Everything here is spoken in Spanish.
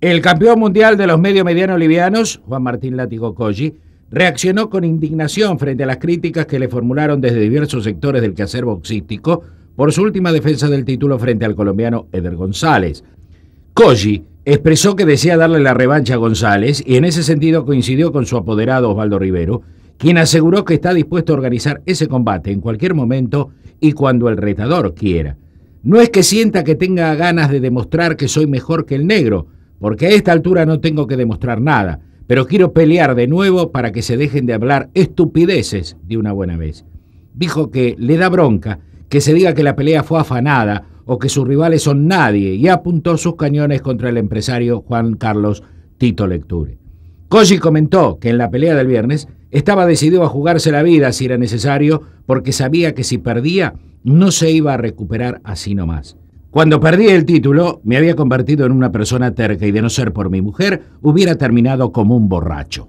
El campeón mundial de los medio medianos livianos, Juan Martín Látigo Colli, reaccionó con indignación frente a las críticas que le formularon desde diversos sectores del quehacer boxístico por su última defensa del título frente al colombiano Eder González. Colli expresó que desea darle la revancha a González y en ese sentido coincidió con su apoderado Osvaldo Rivero, quien aseguró que está dispuesto a organizar ese combate en cualquier momento y cuando el retador quiera. No es que sienta que tenga ganas de demostrar que soy mejor que el negro, porque a esta altura no tengo que demostrar nada, pero quiero pelear de nuevo para que se dejen de hablar estupideces de una buena vez. Dijo que le da bronca que se diga que la pelea fue afanada o que sus rivales son nadie y apuntó sus cañones contra el empresario Juan Carlos Tito Lecture. Koji comentó que en la pelea del viernes estaba decidido a jugarse la vida si era necesario porque sabía que si perdía no se iba a recuperar así nomás. Cuando perdí el título, me había convertido en una persona terca y de no ser por mi mujer, hubiera terminado como un borracho.